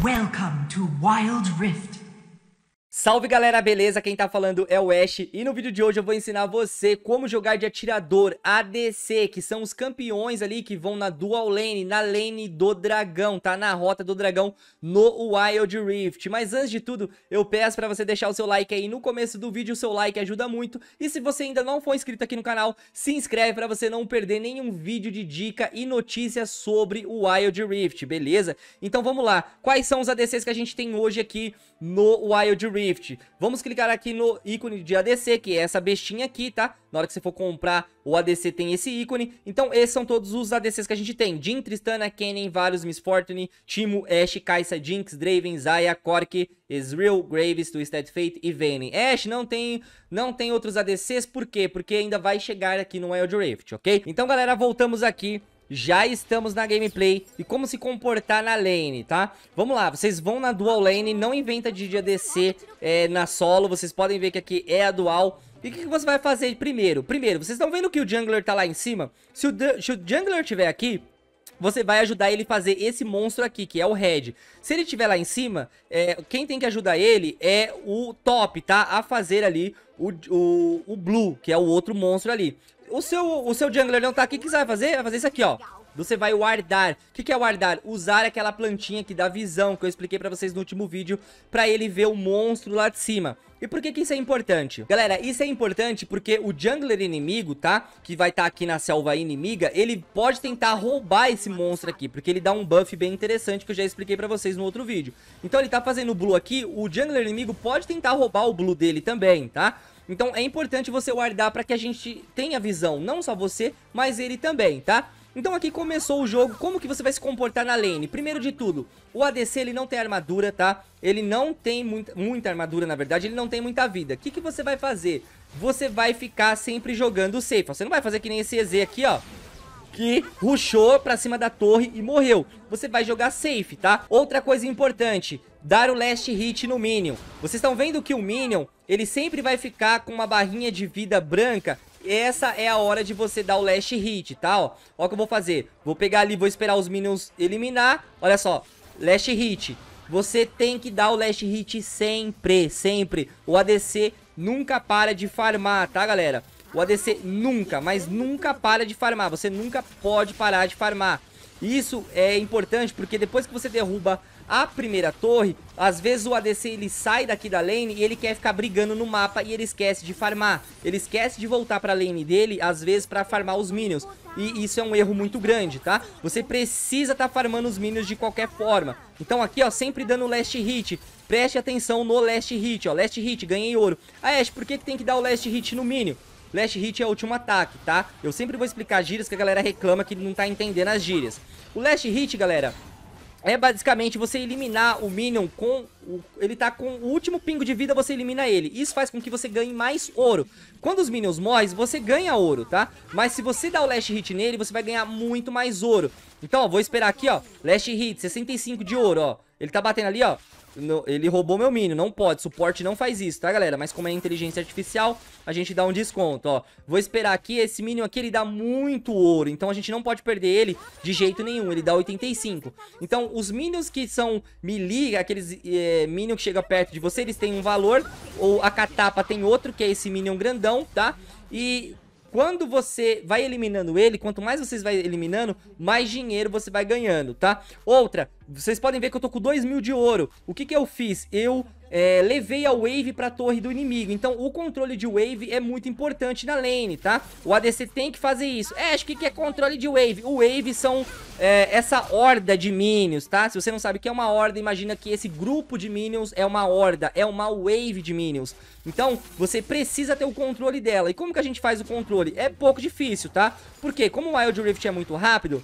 Welcome to Wild Rift. Salve galera, beleza? Quem tá falando é o Ash e no vídeo de hoje eu vou ensinar você como jogar de atirador ADC, que são os campeões ali que vão na dual lane, na lane do dragão, tá? Na rota do dragão no Wild Rift. Mas antes de tudo, eu peço pra você deixar o seu like aí no começo do vídeo, o seu like ajuda muito. E se você ainda não for inscrito aqui no canal, se inscreve pra você não perder nenhum vídeo de dica e notícias sobre o Wild Rift, beleza? Então vamos lá, quais são os ADCs que a gente tem hoje aqui no Wild Rift? Swift. Vamos clicar aqui no ícone de ADC, que é essa bestinha aqui, tá? Na hora que você for comprar, o ADC tem esse ícone. Então, esses são todos os ADCs que a gente tem. Jin, Tristana, Kennen, Varus, Miss Fortune, Timo, Ashe, Kai'Sa, Jinx, Draven, Zaya, Cork, Ezreal, Graves, Twisted Fate e Vayne. Ashe não tem, não tem outros ADCs, por quê? Porque ainda vai chegar aqui no Wild Rift, ok? Então, galera, voltamos aqui já estamos na gameplay e como se comportar na lane, tá? Vamos lá, vocês vão na dual lane, não inventa de ADC é, na solo, vocês podem ver que aqui é a dual. E o que, que, você vai fazer primeiro? Primeiro, vocês estão vendo que o jungler tá lá em cima? Se o, se o jungler estiver aqui, você vai ajudar ele a fazer esse monstro aqui, que é o Red. Se ele estiver lá em cima, é, quem tem que ajudar ele é o top, tá? A fazer ali o, o, o Blue, que é o outro monstro ali o seu, o seu jungler não tá aqui, o que você vai fazer? Vai fazer isso aqui, ó. Você vai wardar. O que, que é wardar? Usar aquela plantinha que dá visão, que eu expliquei pra vocês no último vídeo, pra ele ver o monstro lá de cima. E por que que isso é importante? Galera, isso é importante porque o jungler inimigo, tá? Que vai estar tá aqui na selva inimiga, ele pode tentar roubar esse monstro aqui, porque ele dá um buff bem interessante que eu já expliquei pra vocês no outro vídeo. Então ele tá fazendo blue aqui, o jungler inimigo pode tentar roubar o blue dele também, tá? Então é importante você guardar para que a gente tenha visão, não só você, mas ele também, tá? Então aqui começou o jogo, como que você vai se comportar na lane? Primeiro de tudo, o ADC ele não tem armadura, tá? Ele não tem muita, muita armadura, na verdade, ele não tem muita vida. O que, que você vai fazer? Você vai ficar sempre jogando safe, Você não vai fazer que nem esse EZ aqui, ó que ruxou pra cima da torre e morreu. Você vai jogar safe, tá? Outra coisa importante, dar o last hit no Minion. Vocês estão vendo que o Minion, ele sempre vai ficar com uma barrinha de vida branca essa é a hora de você dar o last hit, tá? Ó, ó o que eu vou fazer. Vou pegar ali, vou esperar os minions eliminar. Olha só, last hit. Você tem que dar o last hit sempre, sempre. O ADC nunca para de farmar, tá, galera? O ADC nunca, mas nunca para de farmar. Você nunca pode parar de farmar. Isso é importante porque depois que você derruba a primeira torre, às vezes o ADC ele sai daqui da lane e ele quer ficar brigando no mapa e ele esquece de farmar. Ele esquece de voltar pra lane dele, às vezes pra farmar os minions. E isso é um erro muito grande, tá? Você precisa tá farmando os minions de qualquer forma. Então aqui, ó, sempre dando last hit. Preste atenção no last hit, ó. Last hit, ganhei ouro. Ah, Ash, por que, que tem que dar o last hit no minion? Last hit é o último ataque, tá? Eu sempre vou explicar gírias que a galera reclama que não tá entendendo as gírias. O last hit, galera, é basicamente você eliminar o Minion com... O, ele tá com o último pingo de vida, você elimina ele. Isso faz com que você ganhe mais ouro. Quando os Minions morrem, você ganha ouro, tá? Mas se você dá o Last Hit nele, você vai ganhar muito mais ouro. Então, ó, vou esperar aqui, ó. Last Hit, 65 de ouro, ó. Ele tá batendo ali, ó. Não, ele roubou meu minion, não pode, suporte não faz isso, tá galera? Mas como é inteligência artificial, a gente dá um desconto, ó Vou esperar aqui, esse minion aqui ele dá muito ouro, então a gente não pode perder ele de jeito nenhum, ele dá 85 Então os minions que são melee, aqueles é, que chega perto de você, eles têm um valor Ou a catapa tem outro, que é esse minion grandão, tá? E quando você vai eliminando ele, quanto mais vocês vai eliminando, mais dinheiro você vai ganhando, tá? Outra, vocês podem ver que eu tô com 2 mil de ouro. O que que eu fiz? Eu é, levei a wave pra torre do inimigo. Então o controle de wave é muito importante na lane, tá? O ADC tem que fazer isso. É, acho que que é controle de wave? O wave são é, essa horda de minions, tá? Se você não sabe o que é uma horda, imagina que esse grupo de minions é uma horda, é uma wave de minions. Então você precisa ter o controle dela. E como que a gente faz o controle? É pouco difícil, tá? Porque como o Wild Rift é muito rápido,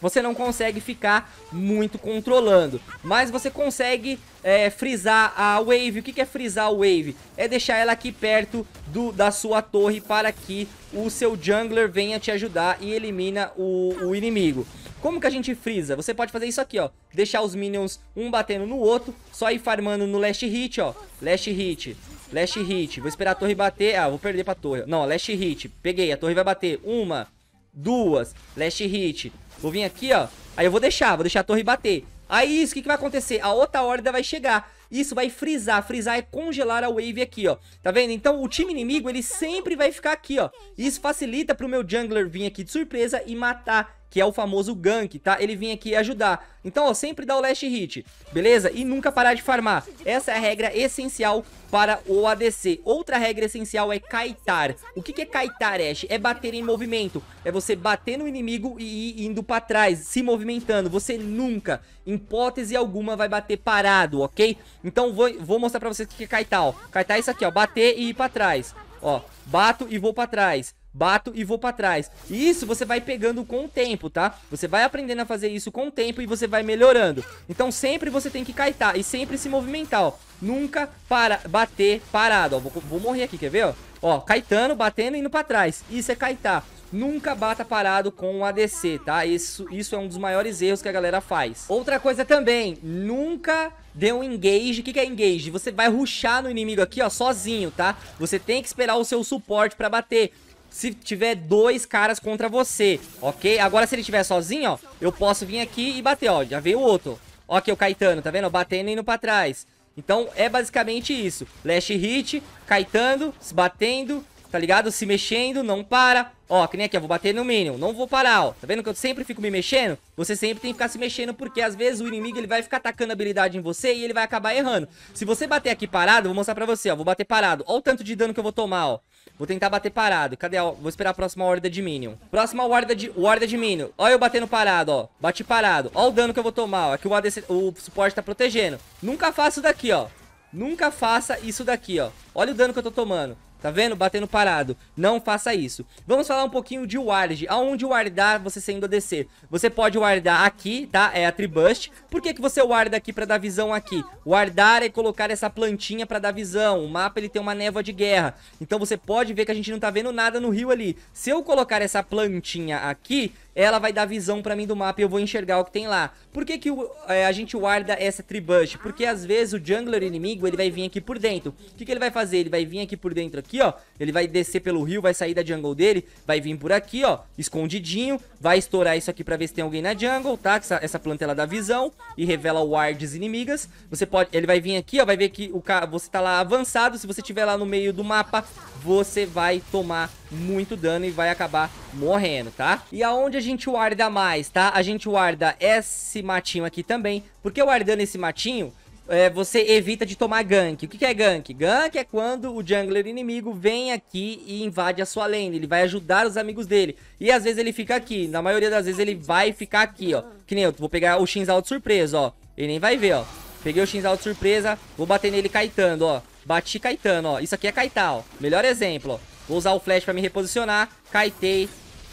você não consegue ficar muito controlando. Mas você consegue é, frisar a wave. O que, é frisar a wave? É deixar ela aqui perto do, da sua torre para que o seu jungler venha te ajudar e elimina o, o inimigo. Como que a gente frisa? Você pode fazer isso aqui, ó. Deixar os minions um batendo no outro, só ir farmando no last hit, ó. Last hit, last hit. Vou esperar a torre bater. Ah, vou perder pra torre. Não, last hit. Peguei, a torre vai bater. Uma, duas. Last hit. Vou vir aqui, ó. Aí eu vou deixar, vou deixar a torre bater. Aí isso, o que, que vai acontecer? A outra horda vai chegar. Isso vai frisar, frisar é congelar a wave aqui, ó Tá vendo? Então o time inimigo, ele sempre vai ficar aqui, ó Isso facilita pro meu jungler vir aqui de surpresa e matar que é o famoso gank, tá? Ele vem aqui ajudar. Então, ó, sempre dá o last hit, beleza? E nunca parar de farmar. Essa é a regra essencial para o ADC. Outra regra essencial é kaitar. O que, que é kaitar, Ash? É bater em movimento. É você bater no inimigo e ir indo pra trás, se movimentando. Você nunca, em hipótese alguma, vai bater parado, ok? Então, vou, vou mostrar pra vocês o que, que é kaitar, ó. Kaitar é isso aqui, ó. Bater e ir pra trás. Ó, bato e vou pra trás bato e vou pra trás. E isso você vai pegando com o tempo, tá? Você vai aprendendo a fazer isso com o tempo e você vai melhorando. Então sempre você tem que kaitar e sempre se movimentar, ó. Nunca para, bater parado, ó. Vou, vou morrer aqui, quer ver, ó? Ó, kaitando, batendo e indo pra trás. Isso é kaitar. Nunca bata parado com o ADC, tá? Isso, isso é um dos maiores erros que a galera faz. Outra coisa também, nunca dê um engage. O que, que é engage? Você vai ruxar no inimigo aqui, ó, sozinho, tá? Você tem que esperar o seu suporte pra bater se tiver dois caras contra você, ok? Agora, se ele estiver sozinho, ó, eu posso vir aqui e bater, ó. Já veio o outro. Ó aqui o Caetano, tá vendo? Batendo e indo pra trás. Então, é basicamente isso. Lash hit, Caetano, se batendo, tá ligado? Se mexendo, não para. Ó, que nem aqui, ó, vou bater no Minion, não vou parar, ó. Tá vendo que eu sempre fico me mexendo? Você sempre tem que ficar se mexendo, porque às vezes o inimigo ele vai ficar atacando habilidade em você e ele vai acabar errando. Se você bater aqui parado, vou mostrar pra você, ó. Vou bater parado. Ó o tanto de dano que eu vou tomar, ó. Vou tentar bater parado. Cadê Vou esperar a próxima horda de Minion. Próxima horda de, horda de Minion. Olha eu batendo parado, ó. Bati parado. Olha o dano que eu vou tomar, ó. Aqui é o, ADC... o suporte tá protegendo. Nunca isso daqui, ó. Nunca faça isso daqui, ó. Olha o dano que eu tô tomando. Tá vendo? Batendo parado. Não faça isso. Vamos falar um pouquinho de ward. Aonde wardar você saindo a descer? Você pode wardar aqui, tá? É a Tribust. Por que, que você warda aqui pra dar visão aqui? Wardar é colocar essa plantinha pra dar visão. O mapa ele tem uma névoa de guerra. Então você pode ver que a gente não tá vendo nada no rio ali. Se eu colocar essa plantinha aqui, ela vai dar visão para mim do mapa e eu vou enxergar o que tem lá. Por que, que o, é, a gente guarda essa tribush? Porque às vezes o jungler inimigo, ele vai vir aqui por dentro. O que, que ele vai fazer? Ele vai vir aqui por dentro aqui, ó. Ele vai descer pelo rio, vai sair da jungle dele, vai vir por aqui, ó, escondidinho. Vai estourar isso aqui pra ver se tem alguém na jungle, tá? Essa, essa planta, ela dá visão e revela wards inimigas. Você pode... Ele vai vir aqui, ó, vai ver que o ca... você tá lá avançado. Se você tiver lá no meio do mapa, você vai tomar muito dano e vai acabar morrendo, tá? E aonde a gente gente guarda mais, tá? A gente guarda esse matinho aqui também, porque guardando esse matinho, é, você evita de tomar gank. O que, que é gank? Gank é quando o jungler inimigo vem aqui e invade a sua lane. Ele vai ajudar os amigos dele. E às vezes ele fica aqui. Na maioria das vezes ele vai ficar aqui, ó. Que nem eu. Vou pegar o Shinzal de surpresa, ó. Ele nem vai ver, ó. Peguei o Shinzal de surpresa. Vou bater nele kaitando, ó. Bati kaitando, ó. Isso aqui é kaitar, ó. Melhor exemplo, ó. Vou usar o flash pra me reposicionar. Caitei.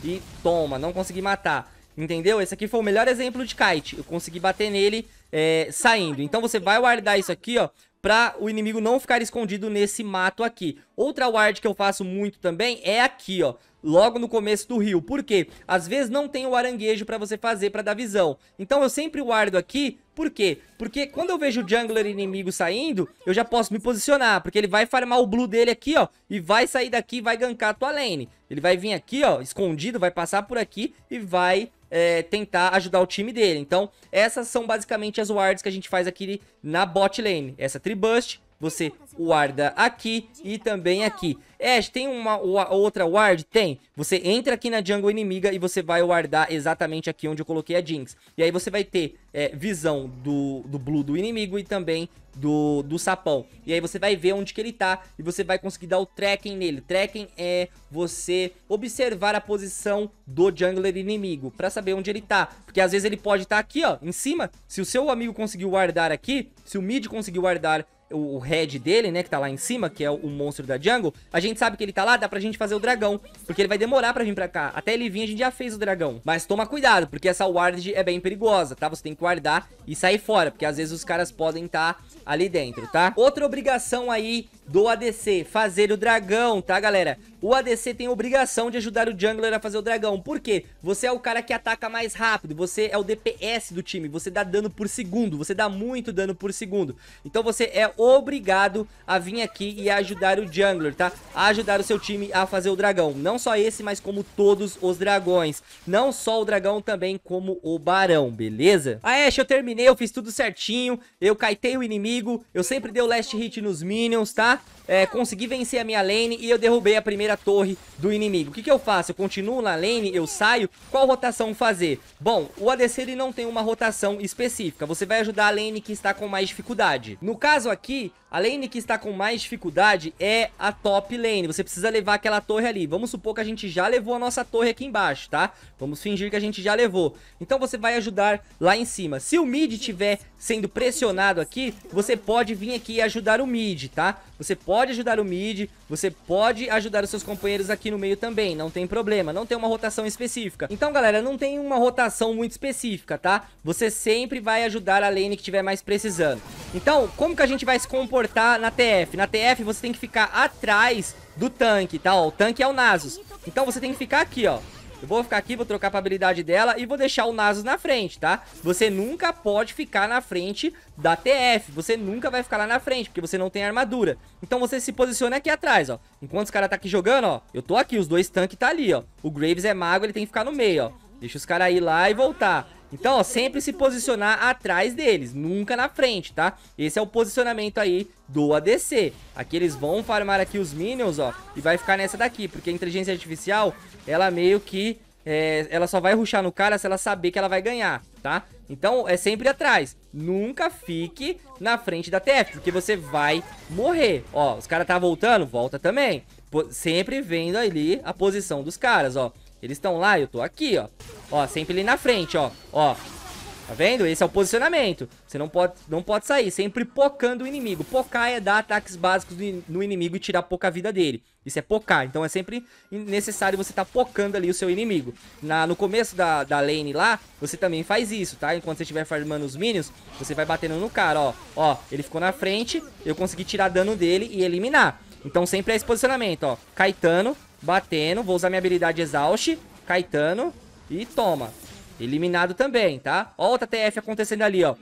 E toma, não consegui matar. Entendeu? Esse aqui foi o melhor exemplo de kite. Eu consegui bater nele é, saindo. Então você vai guardar isso aqui, ó para o inimigo não ficar escondido nesse mato aqui. Outra ward que eu faço muito também é aqui, ó logo no começo do rio. Por quê? Às vezes não tem o aranguejo para você fazer para dar visão. Então eu sempre guardo aqui. Por quê? Porque quando eu vejo o jungler inimigo saindo, eu já posso me posicionar. Porque ele vai farmar o blue dele aqui, ó. E vai sair daqui e vai gankar a tua lane. Ele vai vir aqui, ó, escondido, vai passar por aqui e vai é, tentar ajudar o time dele. Então, essas são basicamente as wards que a gente faz aqui na bot lane. Essa Tribust, você guarda aqui e também aqui. Ash, tem uma outra ward? Tem. Você entra aqui na jungle inimiga e você vai guardar exatamente aqui onde eu coloquei a Jinx. E aí você vai ter é, visão do, do blue do inimigo e também do, do sapão. E aí você vai ver onde que ele tá e você vai conseguir dar o tracking nele. Tracking é você observar a posição do jungler inimigo para saber onde ele tá. Porque às vezes ele pode estar tá aqui, ó, em cima. Se o seu amigo conseguiu guardar aqui, se o mid conseguiu guardar o head dele, né, que tá lá em cima, que é o, o monstro da jungle, a gente sabe que ele tá lá, dá pra gente fazer o dragão, porque ele vai demorar pra vir pra cá. Até ele vir, a gente já fez o dragão. Mas toma cuidado, porque essa ward é bem perigosa, tá? Você tem que guardar e sair fora, porque às vezes os caras podem estar tá ali dentro, tá? Outra obrigação aí do ADC, fazer o dragão, tá, galera? o ADC tem obrigação de ajudar o jungler a fazer o dragão. Por quê? Você é o cara que ataca mais rápido, você é o DPS do time, você dá dano por segundo, você dá muito dano por segundo. Então você é obrigado a vir aqui e ajudar o jungler, tá? A ajudar o seu time a fazer o dragão. Não só esse, mas como todos os dragões. Não só o dragão, também como o barão, beleza? A ah, Ashe é, eu terminei, eu fiz tudo certinho, eu kitei o inimigo, eu sempre dei o last hit nos minions, tá? É, consegui vencer a minha lane e eu derrubei a primeira a torre do inimigo. O que, que eu faço? Eu continuo na lane? Eu saio? Qual rotação fazer? Bom, o ADC ele não tem uma rotação específica. Você vai ajudar a lane que está com mais dificuldade. No caso aqui, a lane que está com mais dificuldade é a top lane. Você precisa levar aquela torre ali. Vamos supor que a gente já levou a nossa torre aqui embaixo, tá? Vamos fingir que a gente já levou. Então você vai ajudar lá em cima. Se o mid estiver sendo pressionado aqui, você pode vir aqui e ajudar o mid, tá? Você pode ajudar o mid, você pode ajudar os seus companheiros aqui no meio também, não tem problema. Não tem uma rotação específica. Então, galera, não tem uma rotação muito específica, tá? Você sempre vai ajudar a lane que estiver mais precisando. Então, como que a gente vai se comportar? tá na TF. Na TF você tem que ficar atrás do tanque, tá? Ó, o tanque é o Nasus. Então você tem que ficar aqui, ó. Eu vou ficar aqui, vou trocar pra habilidade dela e vou deixar o Nasus na frente, tá? Você nunca pode ficar na frente da TF, você nunca vai ficar lá na frente, porque você não tem armadura. Então você se posiciona aqui atrás, ó. Enquanto os caras tá aqui jogando, ó, eu tô aqui, os dois tanques tá ali, ó. O Graves é mago, ele tem que ficar no meio, ó. Deixa os caras ir lá e voltar. Então, ó, sempre se posicionar atrás deles, nunca na frente, tá? Esse é o posicionamento aí do ADC. Aqui eles vão farmar aqui os minions, ó, e vai ficar nessa daqui, porque a inteligência artificial, ela meio que... É, ela só vai ruxar no cara se ela saber que ela vai ganhar, tá? Então é sempre atrás. Nunca fique na frente da TF, porque você vai morrer. Ó, os caras tá voltando, volta também. Sempre vendo ali a posição dos caras, ó. Eles estão lá, eu tô aqui, ó. Ó, sempre ali na frente, ó. Ó. Tá vendo? Esse é o posicionamento. Você não pode, não pode sair, sempre pocando o inimigo. Pocar é dar ataques básicos no inimigo e tirar pouca vida dele. Isso é pocar, então é sempre necessário você estar tá pocando ali o seu inimigo. Na, no começo da, da lane lá, você também faz isso, tá? Enquanto você estiver farmando os minions, você vai batendo no cara, ó. Ó, ele ficou na frente, eu consegui tirar dano dele e eliminar. Então sempre é esse posicionamento, ó. Caetano, Batendo. Vou usar minha habilidade Exaust. Caetano. E toma. Eliminado também, tá? Ó outra TF acontecendo ali, ó.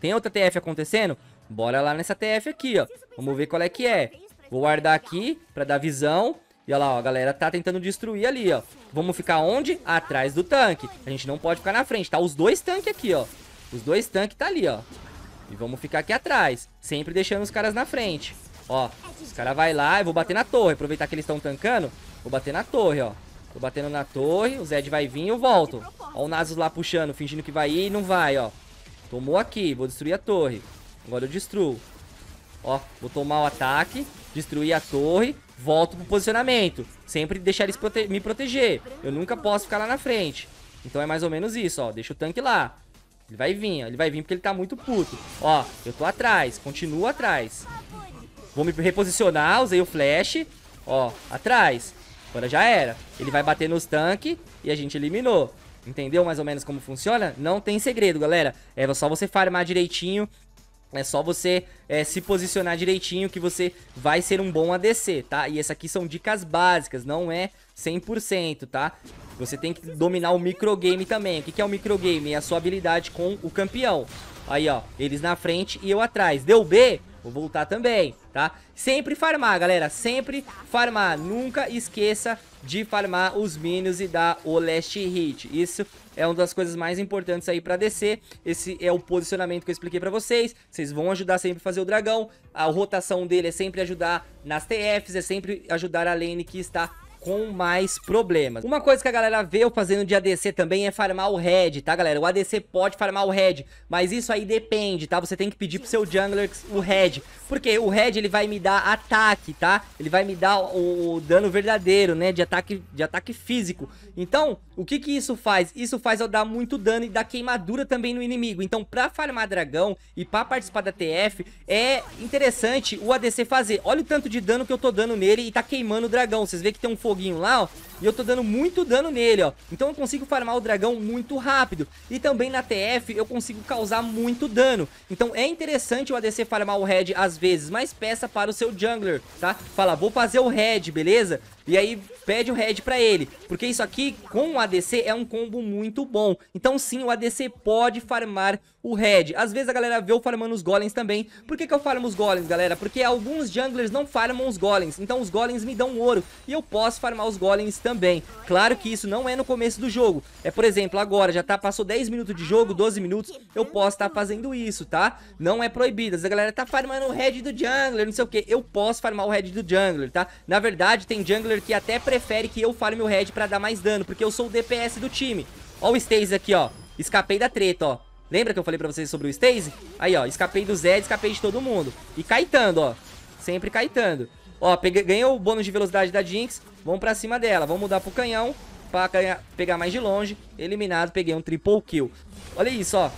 Tem outra TF acontecendo? Bora lá nessa TF aqui, ó. Vamos ver qual é que é. Vou guardar aqui pra dar visão. E olha lá, ó, a galera tá tentando destruir ali, ó. Vamos ficar onde? Atrás do tanque. A gente não pode ficar na frente, tá? Os dois tanques aqui, ó. Os dois tanques tá ali, ó. E vamos ficar aqui atrás. Sempre deixando os caras na frente. Ó, os caras vai lá, e vou bater na torre. Aproveitar que eles estão tancando. Vou bater na torre, ó. Tô batendo na torre, o Zed vai vir e eu volto. Ó o Nasus lá puxando, fingindo que vai ir e não vai, ó. Tomou aqui, vou destruir a torre. Agora eu destruo. Ó, vou tomar o ataque, destruir a torre, volto pro posicionamento. Sempre deixar eles prote me proteger. Eu nunca posso ficar lá na frente. Então é mais ou menos isso, ó. Deixa o tanque lá. Ele vai vir, ó. Ele vai vir porque ele tá muito puto. Ó, eu tô atrás. Continuo atrás. Vou me reposicionar, usei o flash. Ó, atrás. Agora já era. Ele vai bater nos tanques e a gente eliminou. Entendeu mais ou menos como funciona? Não tem segredo, galera. É só você farmar direitinho. É só você é, se posicionar direitinho que você vai ser um bom ADC, tá? E essas aqui são dicas básicas, não é 100%, tá? Você tem que dominar o microgame também. O que, que é o microgame? É a sua habilidade com o campeão. Aí, ó, eles na frente e eu atrás. Deu B? Vou voltar também, tá? Sempre farmar, galera. Sempre farmar. Nunca esqueça de farmar os minions e dar o last hit. Isso é uma das coisas mais importantes aí pra descer. Esse é o posicionamento que eu expliquei pra vocês. Vocês vão ajudar sempre a fazer o dragão. A rotação dele é sempre ajudar nas TFs, é sempre ajudar a lane que está com mais problemas. Uma coisa que a galera vê eu fazendo de ADC também é farmar o red, tá galera? O ADC pode farmar o red, mas isso aí depende, tá? Você tem que pedir pro seu jungler o red, porque o red ele vai me dar ataque, tá? Ele vai me dar o, o dano verdadeiro, né? De ataque, de ataque físico. Então, o que que isso faz? Isso faz eu dar muito dano e dar queimadura também no inimigo. Então, pra farmar dragão e pra participar da TF, é interessante o ADC fazer. Olha o tanto de dano que eu tô dando nele e tá queimando o dragão. Vocês veem que tem um fogo foguinho lá, ó. E eu tô dando muito dano nele, ó. Então eu consigo farmar o dragão muito rápido. E também na TF eu consigo causar muito dano. Então é interessante o ADC farmar o Red às vezes, mas peça para o seu jungler, tá? Fala, vou fazer o Red, beleza? E aí pede o red pra ele. Porque isso aqui, com o ADC, é um combo muito bom. Então sim, o ADC pode farmar o red Às vezes a galera vê eu farmando os golems também. Por que, que eu farmo os golems, galera? Porque alguns junglers não farmam os golems. Então os golems me dão ouro. E eu posso farmar os golems também. Claro que isso não é no começo do jogo. É, por exemplo, agora já tá, passou 10 minutos de jogo, 12 minutos. Eu posso estar tá fazendo isso, tá? Não é proibido. A galera tá farmando o red do jungler, não sei o que. Eu posso farmar o red do jungler, tá? Na verdade, tem jungler jungler que até prefere que eu fale meu head pra dar mais dano, porque eu sou o DPS do time. Ó o Staze aqui, ó. Escapei da treta, ó. Lembra que eu falei pra vocês sobre o Staze? Aí, ó. Escapei do Zed, escapei de todo mundo. E caetando, ó. Sempre caetando. Ó, peguei, ganhei o bônus de velocidade da Jinx. Vamos pra cima dela. Vamos mudar pro canhão pra ganhar, pegar mais de longe. Eliminado, peguei um triple kill. Olha isso, ó.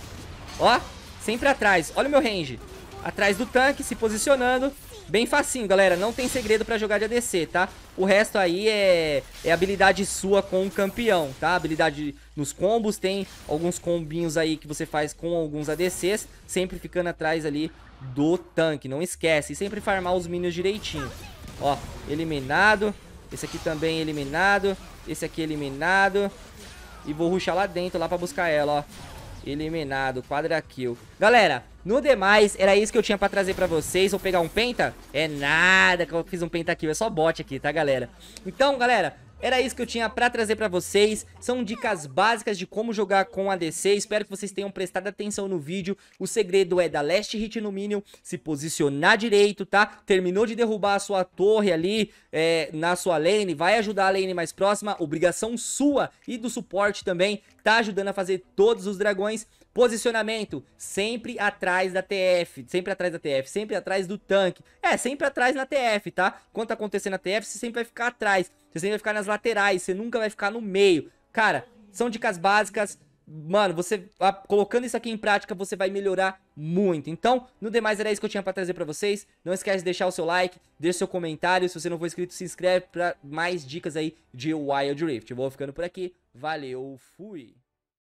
Ó, sempre atrás. Olha o meu range. Atrás do tanque, se posicionando. Bem facinho, galera. Não tem segredo pra jogar de ADC, tá? O resto aí é, é habilidade sua com o campeão, tá? Habilidade nos combos. Tem alguns combinhos aí que você faz com alguns ADCs. Sempre ficando atrás ali do tanque. Não esquece. E sempre farmar os minions direitinho. Ó, eliminado. Esse aqui também é eliminado. Esse aqui é eliminado. E vou ruxar lá dentro, lá pra buscar ela, ó. Eliminado, quadra kill. Galera, no demais, era isso que eu tinha pra trazer pra vocês. Vou pegar um penta? É nada que eu fiz um penta aqui. É só bot aqui, tá, galera? Então, galera, era isso que eu tinha pra trazer pra vocês, são dicas básicas de como jogar com ADC, espero que vocês tenham prestado atenção no vídeo, o segredo é da last hit no Minion, se posicionar direito, tá? Terminou de derrubar a sua torre ali é, na sua lane, vai ajudar a lane mais próxima, obrigação sua e do suporte também, tá ajudando a fazer todos os dragões, Posicionamento, sempre atrás da TF, sempre atrás da TF, sempre atrás do tanque. É, sempre atrás na TF, tá? quanto tá acontecer na TF, você sempre vai ficar atrás. Você sempre vai ficar nas laterais, você nunca vai ficar no meio. Cara, são dicas básicas. Mano, você colocando isso aqui em prática, você vai melhorar muito. Então, no demais era isso que eu tinha para trazer para vocês. Não esquece de deixar o seu like, deixa seu comentário. Se você não for inscrito, se inscreve para mais dicas aí de Wild Rift. vou ficando por aqui. Valeu, fui!